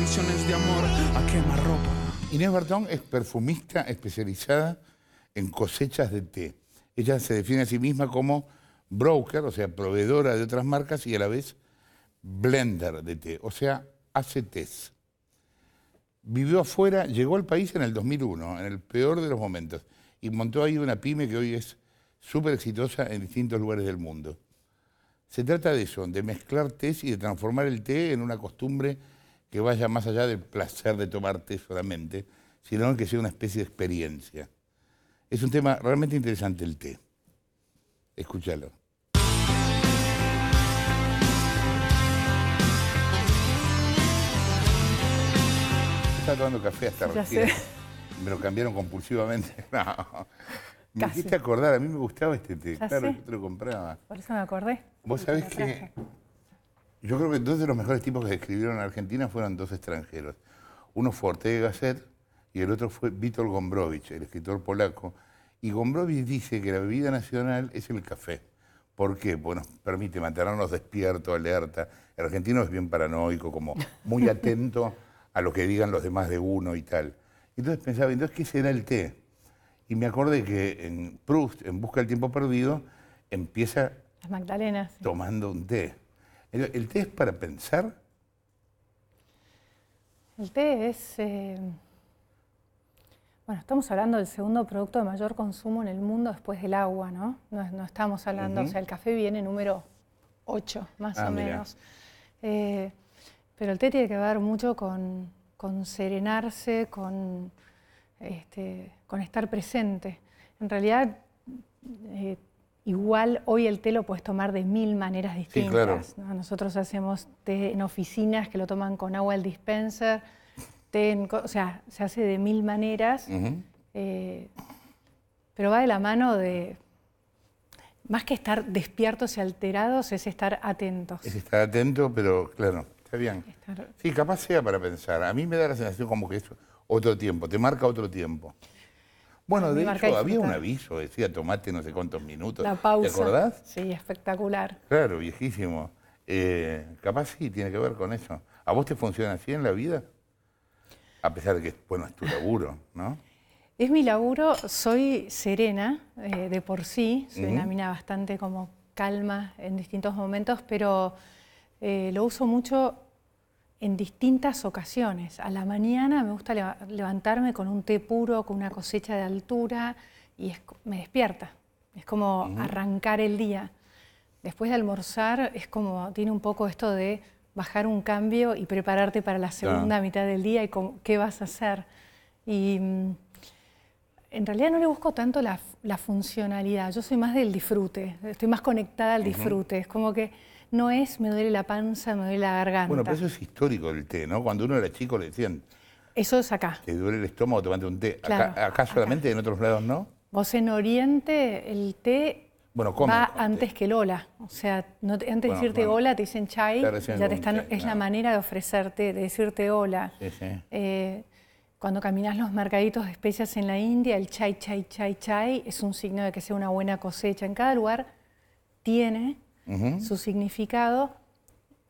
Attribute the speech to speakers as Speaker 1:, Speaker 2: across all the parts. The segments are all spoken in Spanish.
Speaker 1: de amor a Inés Bartón es perfumista especializada en cosechas de té. Ella se define a sí misma como broker, o sea, proveedora de otras marcas y a la vez blender de té, o sea, hace tés. Vivió afuera, llegó al país en el 2001, en el peor de los momentos, y montó ahí una pyme que hoy es súper exitosa en distintos lugares del mundo. Se trata de eso, de mezclar tés y de transformar el té en una costumbre que vaya más allá del placer de tomar té solamente, sino que sea una especie de experiencia. Es un tema realmente interesante el té. Escúchalo. Estaba tomando café hasta recién. Me lo cambiaron compulsivamente. Me dijiste acordar, a mí me gustaba este té. claro, yo te lo compraba.
Speaker 2: Por eso me acordé. Vos sabés que
Speaker 1: yo creo que dos de los mejores tipos que escribieron en Argentina fueron dos extranjeros. Uno fue Ortega Gasset y el otro fue Vítor Gombrowicz, el escritor polaco. Y Gombrowicz dice que la bebida nacional es el café. ¿Por qué? Bueno, permite mantenernos despiertos, alerta. El argentino es bien paranoico, como muy atento a lo que digan los demás de uno y tal. Entonces pensaba, entonces, ¿qué será el té? Y me acordé que en Proust, en Busca del Tiempo Perdido, empieza
Speaker 2: Las Magdalenas,
Speaker 1: tomando un té. El, té es para pensar?
Speaker 2: El té es... Eh, bueno, estamos hablando del segundo producto de mayor consumo en el mundo después del agua, ¿no? No, estamos hablando, o sea, el café viene número 8, más ah, o menos. Eh, pero el té tiene que ver mucho con, serenarse, con, este, con estar presente. En realidad, eh, Igual hoy el té lo puedes tomar de mil maneras distintas. Nosotros hacemos té en oficinas que lo toman con agua el dispenser, té o sea, se hace de mil maneras, eh, pero va de la mano de, más que estar despiertos y alterados, es estar atentos. Es
Speaker 1: estar atento, pero claro, está bien. Sí, capaz sea para pensar. A mí me da la sensación como que es otro tiempo, te marca otro tiempo. Bueno, de hecho, había un aviso, decía tomate no sé cuántos minutos. La pausa. ¿Te acordás?
Speaker 2: Sí, espectacular.
Speaker 1: Claro, viejísimo. Eh, capaz sí, tiene que ver con eso. ¿A vos te funciona así en la vida? A pesar de que, bueno, es tu laburo, ¿no?
Speaker 2: Es mi laburo, soy serena eh, de por sí, soy mina bastante como calma en distintos momentos, pero eh, lo uso mucho en distintas ocasiones. A la mañana me gusta levantarme con un té puro, con una cosecha de altura y me despierta. Es como arrancar el día. Después de almorzar es como, tiene un poco esto de bajar un cambio y prepararte para la segunda mitad del día y qué vas a hacer. Y mm, en realidad no le busco tanto la, funcionalidad, yo soy más del disfrute, estoy más conectada al disfrute. Es como que no es me duele la panza, me duele la garganta. Bueno, pero eso es
Speaker 1: histórico el té, ¿no? Cuando uno era chico le decían...
Speaker 2: Eso es acá.
Speaker 1: Te duele el estómago, te tomate un té. acá, solamente, en otros lados no.
Speaker 2: Vos en Oriente el té bueno, va antes que el hola. O sea, antes de decirte hola te dicen chai, ya es la manera de ofrecerte, de decirte hola. Sí, eh, cuando caminas los mercaditos de especias en la India, el chai, chai, chai, chai es un signo de que sea una buena cosecha. En cada lugar tiene su significado.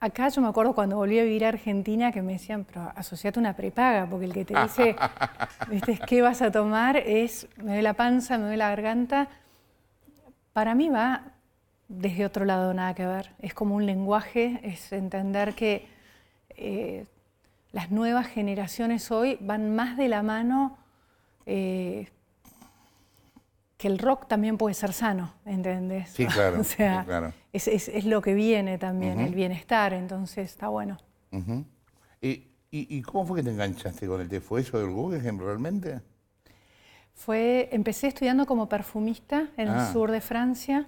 Speaker 2: Acá yo me acuerdo cuando volví a vivir a Argentina que me decían, pero asociate una prepaga, porque el que te dice, ¿viste, qué vas a tomar? Es, me ve la panza, me ve la garganta. Para mí va desde otro lado, nada que ver. Es como un lenguaje, es entender que eh, las nuevas generaciones hoy van más de la mano eh, que el rock también puede ser sano, ¿entendés? Sí, claro. o sea, Es, lo que viene también, el bienestar, entonces está bueno.
Speaker 1: ¿Y, cómo fue que te enganchaste con el té? ¿Fue eso del Google realmente?
Speaker 2: Fue, empecé estudiando como perfumista en el ah. sur de Francia.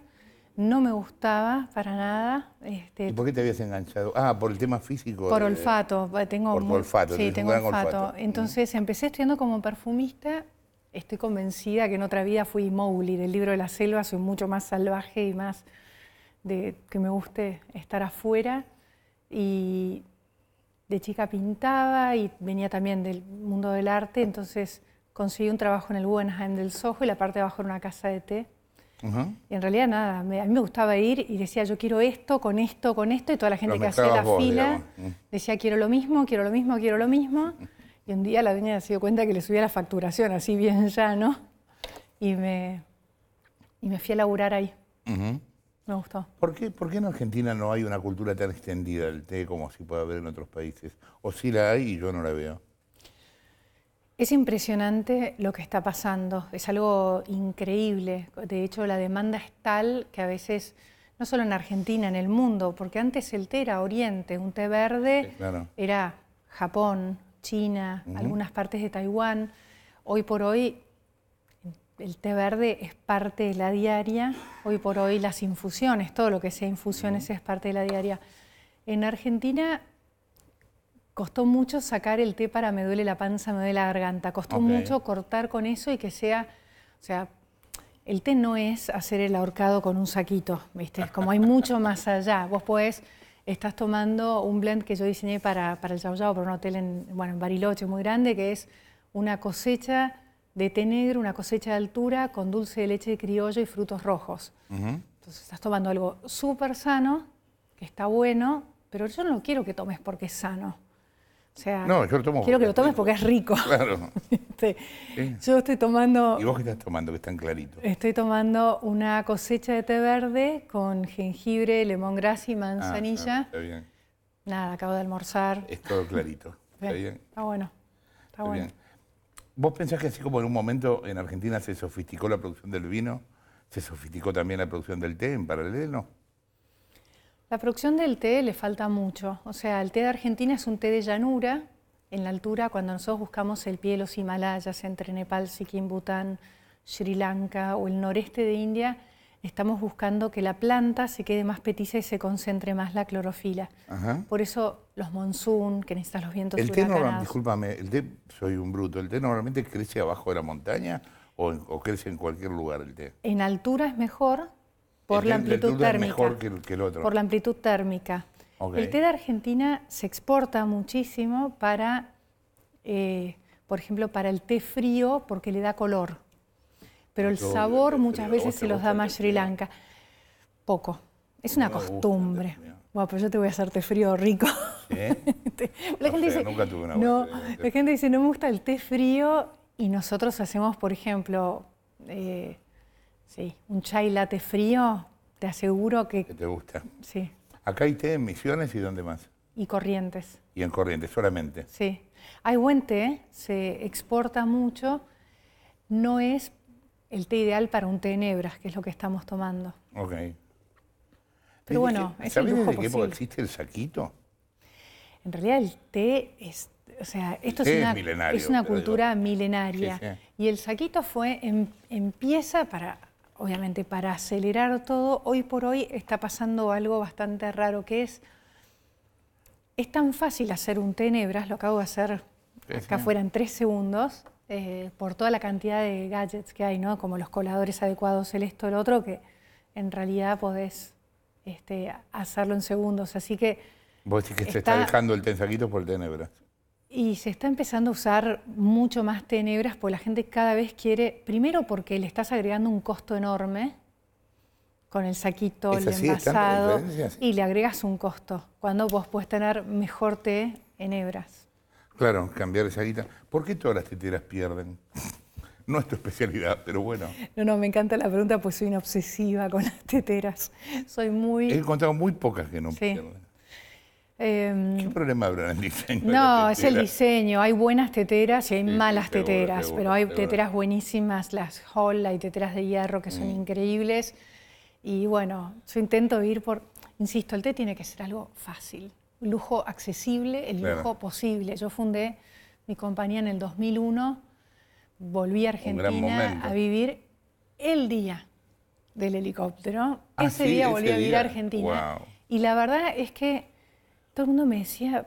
Speaker 2: No me gustaba para nada. Este ¿Y por
Speaker 1: qué te habías enganchado? Ah, por el tema físico. Por olfato.
Speaker 2: Tengo por, olfato. Sí, tengo olfato. Entonces empecé estudiando como perfumista estoy convencida que en otra vida fui Mowgli del libro de la selva, soy mucho más salvaje y más de que me guste estar afuera. Y de chica pintaba y venía también del mundo del arte, entonces conseguí un trabajo en el Guggenheim del Soho y la parte de abajo era una casa de té. Y en realidad nada, a mí me gustaba ir y decía yo quiero esto, con esto, con esto, y toda la gente que hacía la fila decía quiero lo mismo, quiero lo mismo, quiero lo mismo. Y un día la dueña se dio cuenta que le subía la facturación, así bien ya, ¿no? Y me, y me fui a laburar ahí.
Speaker 1: Me gustó. ¿Por qué, en Argentina no hay una cultura tan extendida del té como sí puede haber en otros países? ¿O sí la hay y yo no la veo?
Speaker 2: Es impresionante lo que está pasando, es algo increíble. De hecho, la demanda es tal que a veces, no solo en Argentina, en el mundo, porque antes el té era Oriente, un té verde era Japón, China, algunas partes de Taiwán. Hoy por hoy el té verde es parte de la diaria, hoy por hoy las infusiones, todo lo que sea infusiones es parte de la diaria. En Argentina costó mucho sacar el té para me duele la panza, me duele la garganta, costó mucho cortar con eso y que sea, o sea, el té no es hacer el ahorcado con un saquito, ¿viste? como hay mucho más allá. Vos podés estás tomando un blend que yo diseñé para, el Yao Yao, para un hotel en, en Bariloche muy grande, que es una cosecha de té negro, una cosecha de altura con dulce de leche de criollo y frutos rojos.
Speaker 1: Entonces
Speaker 2: estás tomando algo súper sano, que está bueno, pero yo no quiero que tomes porque es sano no, yo lo tomo. Quiero que lo tomes porque es rico. Claro. Este, yo estoy tomando. ¿Y vos
Speaker 1: qué estás tomando? Que están clarito
Speaker 2: Estoy tomando una cosecha de té verde con jengibre, limón lemongrass y manzanilla. Ah, está bien. Nada, acabo de almorzar.
Speaker 1: Es todo clarito. Está bien.
Speaker 2: Está bueno. Está, Bien.
Speaker 1: ¿Vos pensás que así como en un momento en Argentina se sofisticó la producción del vino, se sofisticó también la producción del té en paralelo?
Speaker 2: La producción del té le falta mucho. O sea, el té de Argentina es un té de llanura, en la altura, cuando nosotros buscamos el pie de los Himalayas, entre Nepal, Sikkim, Bután, Sri Lanka o el noreste de India, estamos buscando que la planta se quede más petiza y se concentre más la clorofila. Por eso los monzún, que necesitan los vientos El té, no,
Speaker 1: discúlpame, el té, soy un bruto, ¿el té normalmente crece abajo de la montaña o, o crece en cualquier lugar el té?
Speaker 2: En altura es mejor, por la amplitud térmica.
Speaker 1: el, Por la amplitud
Speaker 2: térmica. El té de Argentina se exporta muchísimo para, eh, por ejemplo, para el té frío porque le da color. Pero el sabor muchas veces se los da más Sri Lanka. Poco. Es una costumbre. Bueno, pero yo te voy a hacer té frío rico.
Speaker 1: la, gente dice, no,
Speaker 2: la gente dice, no me gusta el té frío y nosotros hacemos, por ejemplo, eh, Sí, un chai latte frío, te aseguro que... Que te gusta. Sí.
Speaker 1: Acá hay té en Misiones y dónde más.
Speaker 2: Y Corrientes.
Speaker 1: Y en Corrientes solamente.
Speaker 2: Sí. Hay buen té, se exporta mucho. No es el té ideal para un té en hebras, que es lo que estamos tomando.
Speaker 1: Ok. Pero bueno, es qué existe el saquito?
Speaker 2: En realidad el té es... O sea, esto es una, es, una, cultura milenaria. Y el saquito fue, em, empieza para obviamente para acelerar todo, hoy por hoy está pasando algo bastante raro que es, es tan fácil hacer un tenebras, lo acabo de hacer acá afuera en tres segundos, eh, por toda la cantidad de gadgets que hay, ¿no? como los coladores adecuados, el esto, el otro, que en realidad podés este, hacerlo en segundos. Así que...
Speaker 1: Vos decís que está, está dejando el tensaquito por tenebras.
Speaker 2: Y se está empezando a usar mucho más tenebras porque la gente cada vez quiere, primero porque le estás agregando un costo enorme con el saquito, el envasado, y le agregas un costo, cuando vos puedes tener mejor té en hebras.
Speaker 1: Claro, cambiar de saquita. ¿Por qué todas las teteras pierden? No es tu especialidad, pero bueno.
Speaker 2: No, no, me encanta la pregunta, pues soy una obsesiva con las teteras. Soy muy... He
Speaker 1: encontrado muy pocas que no pierden.
Speaker 2: ¿Qué em,
Speaker 1: problema habrá en el diseño? No, es el
Speaker 2: diseño. Hay buenas teteras y hay malas teteras, pero hay teteras buenísimas, las Hall, hay teteras de hierro que son mm. increíbles. Y bueno, yo intento ir por, insisto, el té tiene que ser algo fácil, lujo accesible, el lujo posible. Yo fundé mi compañía en el 2001, volví a Argentina a vivir el día del helicóptero. Ah, ese día volví a vivir a Argentina. Y la verdad es que todo el mundo me decía,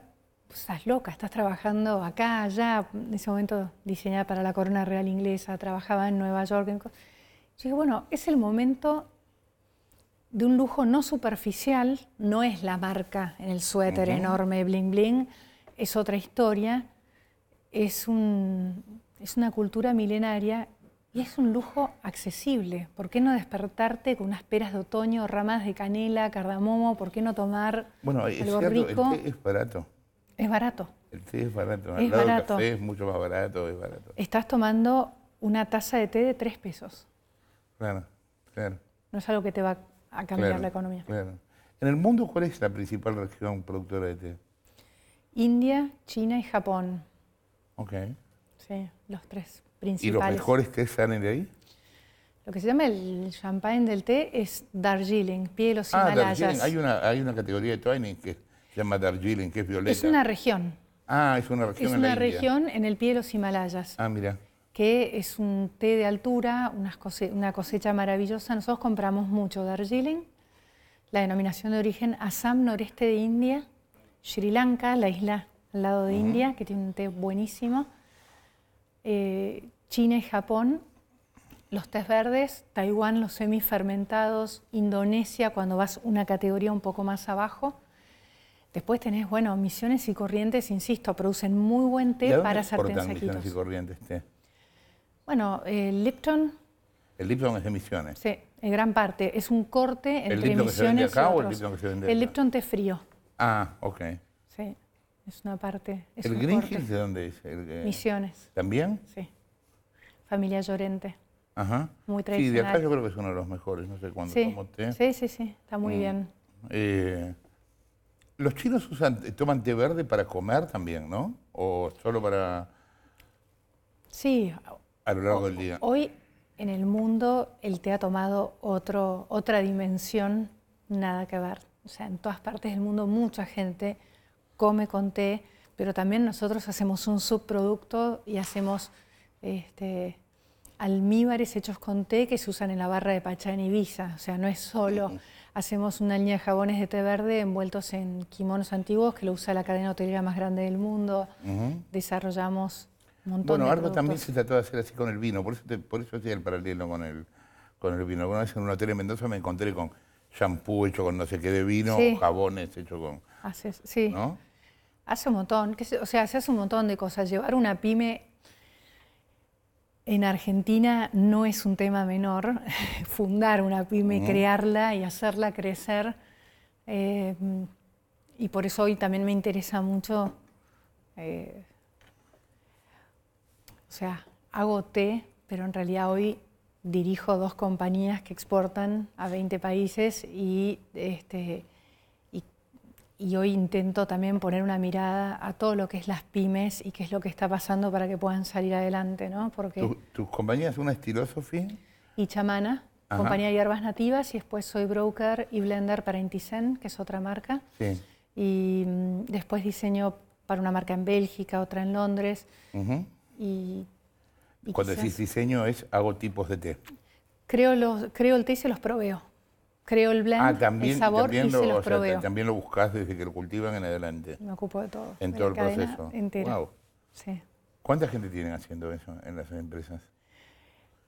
Speaker 2: estás loca, estás trabajando acá, allá, en ese momento diseñada para la Corona Real Inglesa, trabajaba en Nueva York. Yo dije, bueno, es el momento de un lujo no superficial, no es la marca en el suéter enorme, bling bling, es otra historia, es, un, es una cultura milenaria y es un lujo accesible. ¿Por qué no despertarte con unas peras de otoño, ramas de canela, cardamomo? ¿Por qué no tomar
Speaker 1: bueno, es rico? El té es barato. Es barato. El té es barato. el Café es mucho más barato, es barato.
Speaker 2: Estás tomando una taza de té de tres pesos.
Speaker 1: Claro, claro.
Speaker 2: No es algo que te va a cambiar la economía.
Speaker 1: En el mundo, ¿cuál es la principal región productora de té?
Speaker 2: India, China y Japón. Ok. Sí, los tres. ¿Y los mejores
Speaker 1: que salen de ahí?
Speaker 2: Lo que se llama el champagne del té es Darjeeling, pie de los ah, Himalayas. Darjeeling. Hay
Speaker 1: una, hay una categoría de twining que se llama Darjeeling, que es violeta. Es una región. Ah, es una región es en una región
Speaker 2: en el pie de los Himalayas. Ah, mira. Que es un té de altura, una cosecha, maravillosa. Nosotros compramos mucho Darjeeling. La denominación de origen Assam, noreste de India. Sri Lanka, la isla al lado de India, que tiene un té buenísimo. Eh, China y Japón, los test verdes, Taiwán, los semifermentados, Indonesia, cuando vas una categoría un poco más abajo. Después tenés, bueno, misiones y corrientes, insisto, producen muy buen té para sartén saquitos. y
Speaker 1: corrientes té?
Speaker 2: Bueno, el eh, Lipton.
Speaker 1: El Lipton es de misiones.
Speaker 2: Sí, en gran parte. Es un corte entre ¿El Lipton que o el Lipton que se vende El Lipton té frío.
Speaker 1: Ah, ok.
Speaker 2: Sí. Es una parte. Es ¿El Green de dónde es? Eh, Misiones. ¿También? Sí. Familia Llorente.
Speaker 1: Ajá. Muy tradicional. Sí, de acá yo creo que es uno de los mejores, no sé cuándo sí. Tomo té. Sí,
Speaker 2: sí, sí, está muy mm. bien.
Speaker 1: Eh, los chinos usan, toman té verde para comer también, ¿no? ¿O solo para...? Sí. A lo largo del día.
Speaker 2: Hoy en el mundo el té ha tomado otro, otra dimensión, nada que ver. O sea, en todas partes del mundo mucha gente come con té, pero también nosotros hacemos un subproducto y hacemos este, almíbares hechos con té que se usan en la barra de Pachá en Ibiza. O sea, no es solo. Hacemos una línea de jabones de té verde envueltos en kimonos antiguos que lo usa la cadena hotelera más grande del mundo. Desarrollamos un montón bueno, algo también se
Speaker 1: trató de hacer así con el vino, por eso, por eso hacía el paralelo con el, con el vino. Alguna vez en un hotel en Mendoza me encontré con shampoo hecho con no sé qué de vino, jabones hecho con
Speaker 2: Haces, sí. Hace un montón, o sea, hace un montón de cosas. Llevar una pyme en Argentina no es un tema menor. Fundar una pyme, crearla y hacerla crecer. Eh, y por eso hoy también me interesa mucho, eh, o sea, hago té, pero en realidad hoy dirijo dos compañías que exportan a 20 países y este, y hoy intento también poner una mirada a todo lo que es las pymes y qué es lo que está pasando para que puedan salir adelante, Porque
Speaker 1: ¿Tus compañías una estilosofía?
Speaker 2: Y Chamana, compañía de hierbas nativas, y después soy broker y blender para Intisen, que es otra marca. Sí. Y mm, después diseño para una marca en Bélgica, otra en Londres. y,
Speaker 1: Cuando decís diseño es hago tipos de té.
Speaker 2: Creo, los, creo el té y se los proveo creo el blanco ah, el sabor y lo, se
Speaker 1: también lo buscas desde que lo cultivan en adelante. Me ocupo de todo. En todo el proceso. Entero. Wow. Sí. ¿Cuánta gente tienen haciendo eso en las empresas?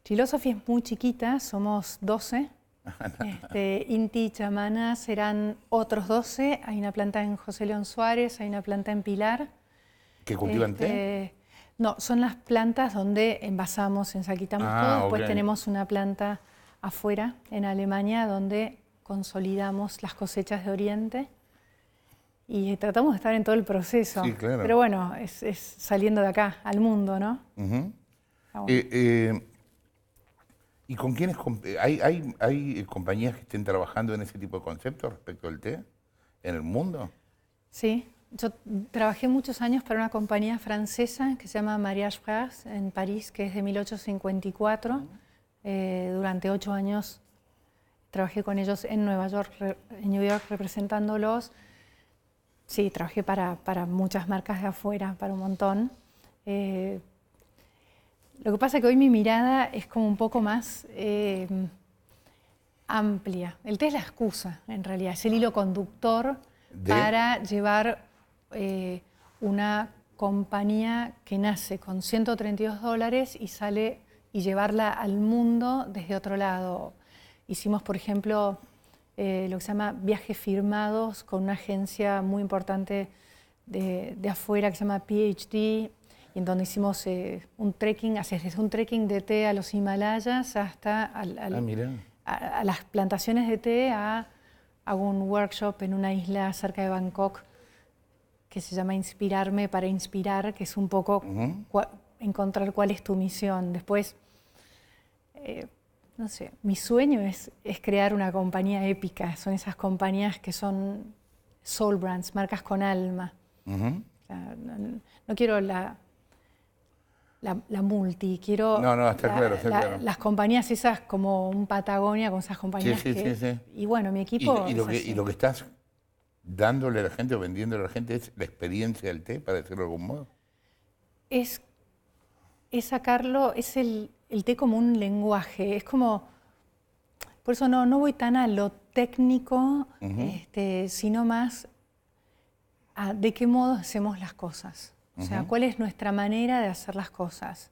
Speaker 2: filosofía es muy chiquita, somos 12. Este, Inti y Chamana serán otros 12. Hay una planta en José León Suárez, hay una planta en Pilar. Este, qué cultivan No, son las plantas donde envasamos, ensaquitamos ah, todo. Después tenemos una planta afuera, en Alemania, donde consolidamos las cosechas de Oriente y tratamos de estar en todo el proceso. Sí, claro. Pero bueno, es, saliendo de acá, al mundo, ¿no?
Speaker 1: Ah, eh, eh, ¿Y con quiénes eh, hay, hay, hay, compañías que estén trabajando en ese tipo de conceptos respecto al té en el mundo?
Speaker 2: Sí, yo trabajé muchos años para una compañía francesa que se llama Mariage Frères en París, que es de 1854. Eh, durante ocho años trabajé con ellos en Nueva York, en New York representándolos. Sí, trabajé para, muchas marcas de afuera, para un montón. Eh, lo que pasa es que hoy mi mirada es como un poco más eh, amplia. El té es la excusa, en realidad, es el hilo conductor para llevar una compañía que nace con 132 dólares y sale y llevarla al mundo desde otro lado. Hicimos, por ejemplo, eh, lo que se llama viajes firmados con una agencia muy importante de, afuera que se llama PhD, en donde hicimos eh, un trekking, es un trekking de té a los Himalayas hasta ah, a, las plantaciones de té, a, un workshop en una isla cerca de Bangkok que se llama Inspirarme para Inspirar, que es un poco encontrar cuál es tu misión. Después, eh, no sé, mi sueño es, crear una compañía épica. Son esas compañías que son soul brands, marcas con alma. no, quiero la, la, multi, quiero las compañías esas como un Patagonia, con esas compañías. y bueno, mi equipo... Y,
Speaker 1: lo, que, estás dándole a la gente o vendiéndole a la gente es la experiencia del té, para decirlo de algún modo?
Speaker 2: Es es sacarlo, es el, el té como un lenguaje, es como, por eso no, no voy tan a lo técnico, este, sino más a de qué modo hacemos las cosas, o sea, cuál es nuestra manera de hacer las cosas.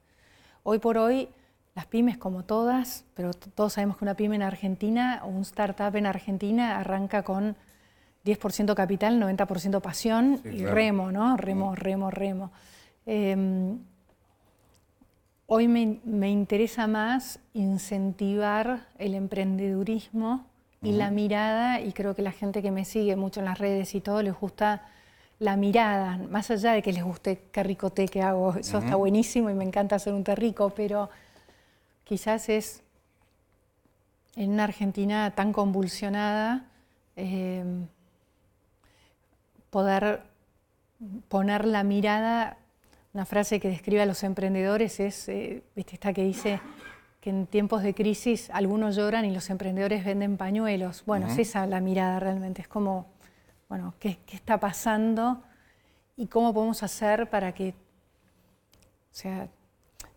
Speaker 2: Hoy por hoy, las pymes como todas, pero todos sabemos que una pyme en Argentina o un startup en Argentina arranca con 10% capital, 90% pasión y remo, ¿no? Remo, remo, remo. Em, Hoy me, interesa más incentivar el emprendedurismo y la mirada, y creo que la gente que me sigue mucho en las redes y todo les gusta la mirada, más allá de que les guste qué rico té que hago, eso está buenísimo y me encanta hacer un té rico, pero quizás es en una Argentina tan convulsionada eh, poder poner la mirada una frase que describe a los emprendedores es eh, esta que dice que en tiempos de crisis algunos lloran y los emprendedores venden pañuelos. Bueno, es esa la mirada realmente, es como, bueno, ¿qué, está pasando y cómo podemos hacer para que, o sea,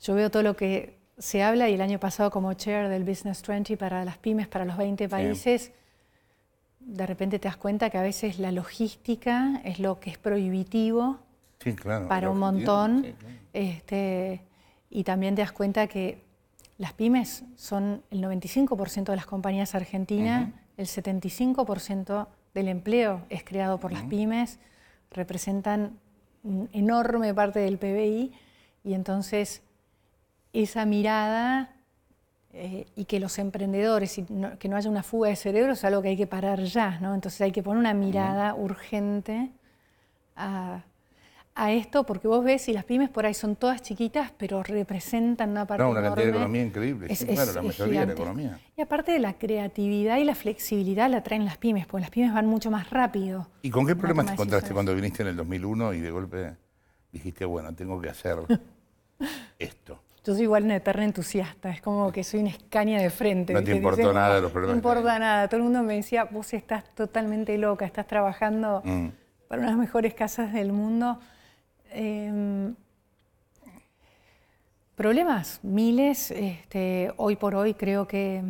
Speaker 2: yo veo todo lo que se habla y el año pasado como chair del Business 20 para las pymes, para los 20 países, de repente te das cuenta que a veces la logística es lo que es prohibitivo
Speaker 1: para un montón.
Speaker 2: Este, y también te das cuenta que las pymes son el 95% de las compañías argentinas, el 75% del empleo es creado por las pymes, representan una enorme parte del PBI y entonces esa mirada eh, y que los emprendedores, y que no haya una fuga de cerebro, es algo que hay que parar ya, ¿no? Entonces hay que poner una mirada urgente a a esto? Porque vos ves, y las pymes por ahí son todas chiquitas, pero representan una parte. No, una cantidad de economía increíble. Es, claro, la mayoría de la economía. Y aparte de la creatividad y la flexibilidad la traen las pymes, porque las pymes van mucho más rápido. ¿Y con qué problemas te encontraste cuando
Speaker 1: viniste en el 2001 y de golpe dijiste, bueno, tengo que hacer
Speaker 2: esto? Yo soy igual una eterna entusiasta, es como que soy una escania de frente. No te importó nada los problemas. No importa nada, todo el mundo me decía, vos estás totalmente loca, estás trabajando mm. para unas mejores casas del mundo. Em, problemas, miles. Este, hoy por hoy creo que,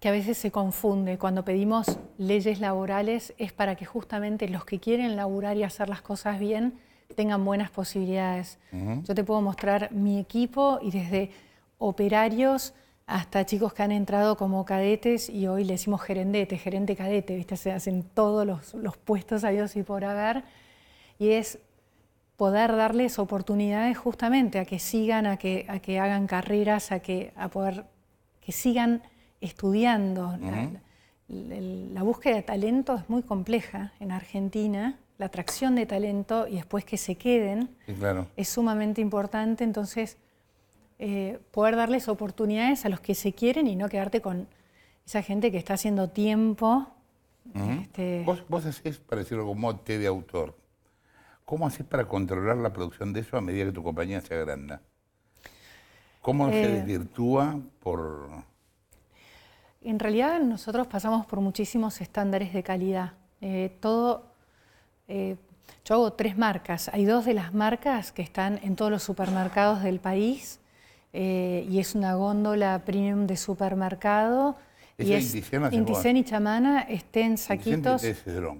Speaker 2: que a veces se confunde. Cuando pedimos leyes laborales es para que justamente los que quieren laburar y hacer las cosas bien tengan buenas posibilidades. Yo te puedo mostrar mi equipo y desde operarios hasta chicos que han entrado como cadetes y hoy le decimos gerendete, gerente cadete, ¿viste? se hacen todos los, los puestos a Dios y por haber. Y es poder darles oportunidades justamente a que sigan, a que, a que hagan carreras, a que a poder que sigan estudiando. la, búsqueda de talento es muy compleja en Argentina, la atracción de talento y después que se queden es sumamente importante, entonces eh, poder darles oportunidades a los que se quieren y no quedarte con esa gente que está haciendo tiempo.
Speaker 1: Este, ¿Vos, vos hacés parecido como té de autor. ¿Cómo haces para controlar la producción de eso a medida que tu compañía se agranda? ¿Cómo se eh, desvirtúa por...?
Speaker 2: En realidad nosotros pasamos por muchísimos estándares de calidad. Eh, todo... Eh, yo hago tres marcas. Hay dos de las marcas que están en todos los supermercados del país y es una góndola premium de supermercado
Speaker 1: y y
Speaker 2: chamana estén saquitos.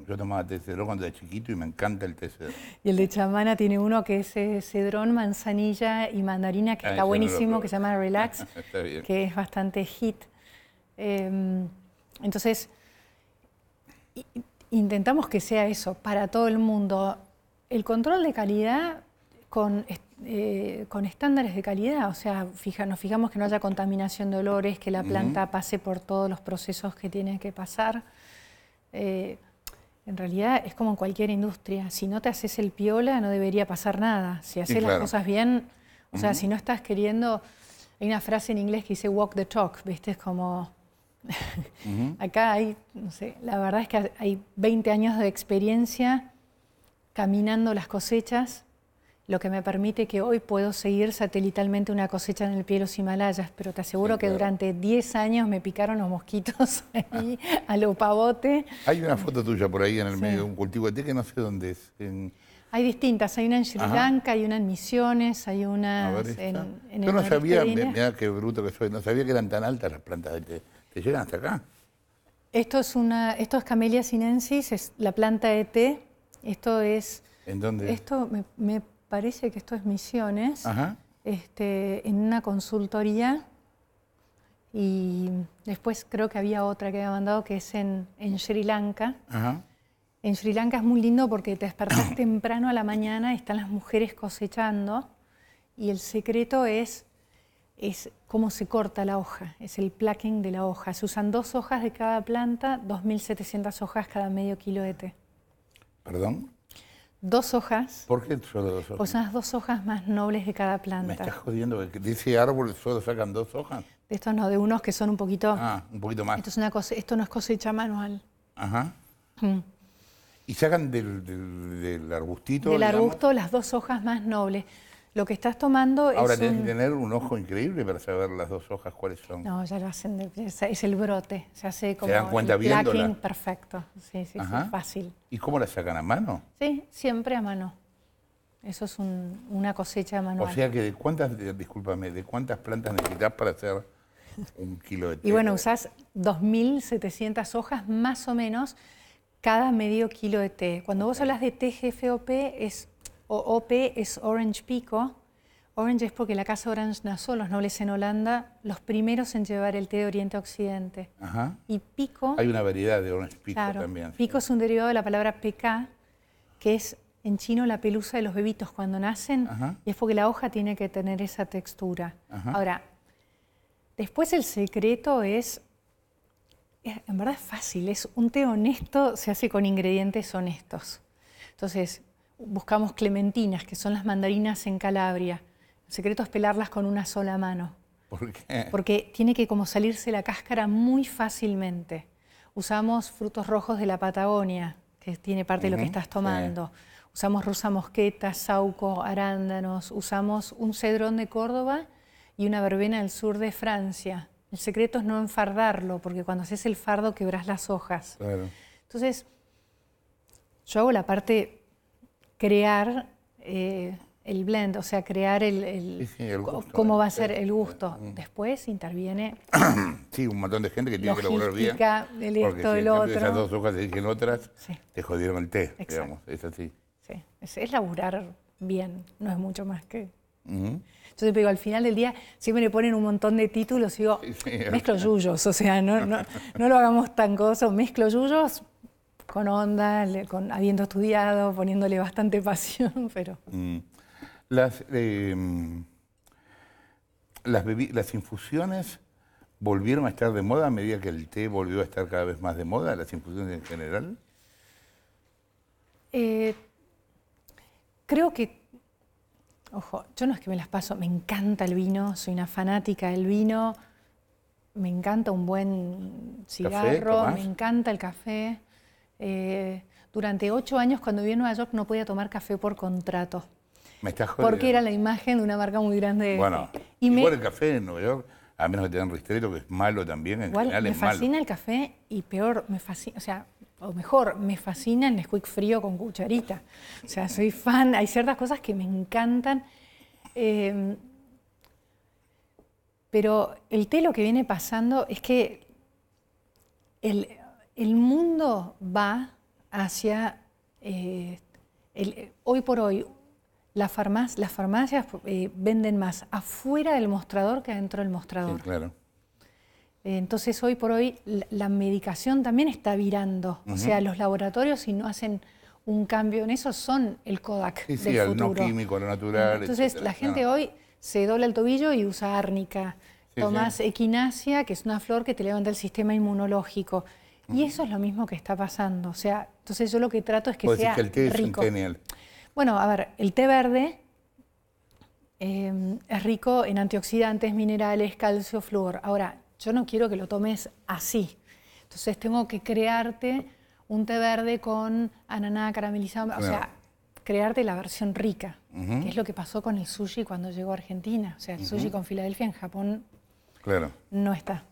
Speaker 1: Yo tomaba té cedrón cuando era chiquito y me encanta el té cedrón.
Speaker 2: Y el de chamana tiene uno que es cedrón, manzanilla y mandarina, que ah, está buenísimo, que se llama Relax, que es bastante hit. Em, entonces, intentamos que sea eso para todo el mundo. El control de calidad con eh, con estándares de calidad, o sea, fija, nos fijamos que no haya contaminación de olores, que la planta pase por todos los procesos que tiene que pasar. Eh, en realidad es como en cualquier industria, si no te haces el piola no debería pasar nada, si haces las cosas bien, o sea, si no estás queriendo, hay una frase en inglés que dice walk the talk, ¿viste? Es como... Acá hay, no sé, la verdad es que hay 20 años de experiencia caminando las cosechas lo que me permite que hoy puedo seguir satelitalmente una cosecha en el pie de los Himalayas, pero te aseguro que durante 10 años me picaron los mosquitos ahí, ah. a lo pavote.
Speaker 1: Hay una foto tuya por ahí en el medio de un cultivo de té que no sé dónde es.
Speaker 2: Hay distintas, hay una en Sri Lanka, hay una en Misiones, hay una en, Yo no sabía,
Speaker 1: qué bruto que soy, no sabía que eran tan altas las plantas de té. ¿Te llegan hasta acá?
Speaker 2: Esto es, una, esto es Camellia sinensis, es la planta de té. Esto es... ¿En dónde? Esto me, me parece que esto es Misiones, este, en una consultoría. Y después creo que había otra que había mandado que es en, en Sri Lanka. En Sri Lanka es muy lindo porque te despertás temprano a la mañana, y están las mujeres cosechando y el secreto es, es cómo se corta la hoja, es el plucking de la hoja. Se usan dos hojas de cada planta, 2.700 hojas cada medio kilo de té. ¿Perdón? dos hojas.
Speaker 1: ¿Por qué solo dos hojas? Pues son
Speaker 2: las dos hojas más nobles de cada planta. Me estás
Speaker 1: jodiendo, dice árbol solo sacan dos hojas.
Speaker 2: De estos no, de unos que son un poquito. Ah,
Speaker 1: un poquito más. Esto, es
Speaker 2: una cosa esto no es cosecha manual. Ajá. Mm.
Speaker 1: Y sacan del, del, arbustito. Del arbusto
Speaker 2: las dos hojas más nobles. Lo que estás tomando Ahora es. Ahora tienes que
Speaker 1: tener un ojo increíble para saber las dos hojas cuáles son.
Speaker 2: No, ya lo hacen de Es el brote. Se hace como. ¿Se dan cuenta perfecto. Sí, sí, Ajá. fácil.
Speaker 1: ¿Y cómo la sacan a mano?
Speaker 2: Sí, siempre a mano. Eso es una cosecha manual. O sea
Speaker 1: que, ¿de cuántas, discúlpame, de cuántas plantas necesitas para hacer un kilo de té? Y bueno,
Speaker 2: usás 2.700 hojas más o menos cada medio kilo de té. Cuando vos hablas de té GFOP es o es Orange Pico. Orange es porque la Casa Orange nació, los nobles en Holanda, los primeros en llevar el té de Oriente a Occidente. Ajá. Y Pico... Hay una
Speaker 1: variedad de Orange Pico claro, también.
Speaker 2: Pico es un derivado de la palabra PK, que es en chino la pelusa de los bebitos cuando nacen, y es porque la hoja tiene que tener esa textura. Ahora, después el secreto es, es, en verdad es fácil, es un té honesto, se hace con ingredientes honestos. Entonces, buscamos clementinas, que son las mandarinas en Calabria. El secreto es pelarlas con una sola mano. ¿Por qué? Porque tiene que como salirse la cáscara muy fácilmente. Usamos frutos rojos de la Patagonia, que tiene parte de lo que estás tomando. Usamos rosa mosqueta, sauco, arándanos. Usamos un cedrón de Córdoba y una verbena del sur de Francia. El secreto es no enfardarlo, porque cuando haces el fardo quebras las hojas. Entonces, yo hago la parte crear eh, el blend, o sea, crear el, cómo va a ser el gusto. Mm. Después interviene...
Speaker 1: sí, un montón de gente que tiene que lograr bien. El esto, porque si esas dos hojas se dicen otras, te jodieron el té, digamos, es así.
Speaker 2: Sí, es, laburar bien, no es mucho más que...
Speaker 1: Yo
Speaker 2: siempre digo, al final del día siempre le ponen un montón de títulos y digo, mezclo yuyos, o sea, no, no, no lo hagamos tan gozo, mezclo yuyos, con onda, con, habiendo estudiado, poniéndole bastante pasión, pero...
Speaker 1: Mm. Las, em, las, infusiones volvieron a estar de moda a medida que el té volvió a estar cada vez más de moda, las infusiones en general.
Speaker 2: Eh, creo que, ojo, yo no es que me las paso, me encanta el vino, soy una fanática del vino, me encanta un buen cigarro, me encanta el café. Eh, durante ocho años cuando viví en Nueva York no podía tomar café por contrato.
Speaker 1: Me estás Porque era
Speaker 2: la imagen de una marca muy grande. Bueno, y igual el
Speaker 1: café en Nueva York, a menos que tengan ristreto, que es malo también, en general es malo. Me fascina
Speaker 2: el café y peor, me fascina, o sea, o mejor, me fascina el Nesquik frío con cucharita. O sea, soy fan, hay ciertas cosas que me encantan. Em, pero el té lo que viene pasando es que el, el mundo va hacia, eh, hoy por hoy, las farmacias eh, venden más afuera del mostrador que adentro del mostrador. claro. Entonces hoy por hoy la, medicación también está virando. O sea, los laboratorios si no hacen un cambio en eso son el Kodak. Sí, no químico,
Speaker 1: lo natural. Entonces la gente hoy
Speaker 2: se dobla el tobillo y usa árnica. Tomás equinacia, que es una flor que te levanta el sistema inmunológico. Y eso es lo mismo que está pasando. O sea, entonces yo lo que trato es que sea rico. Bueno, a ver, el té verde em, es rico en antioxidantes, minerales, calcio, flúor. Ahora, yo no quiero que lo tomes así. Entonces tengo que crearte un té verde con ananá caramelizada, O sea, crearte la versión rica, que es lo que pasó con el sushi cuando llegó a Argentina. O sea, el sushi con Filadelfia en Japón no está.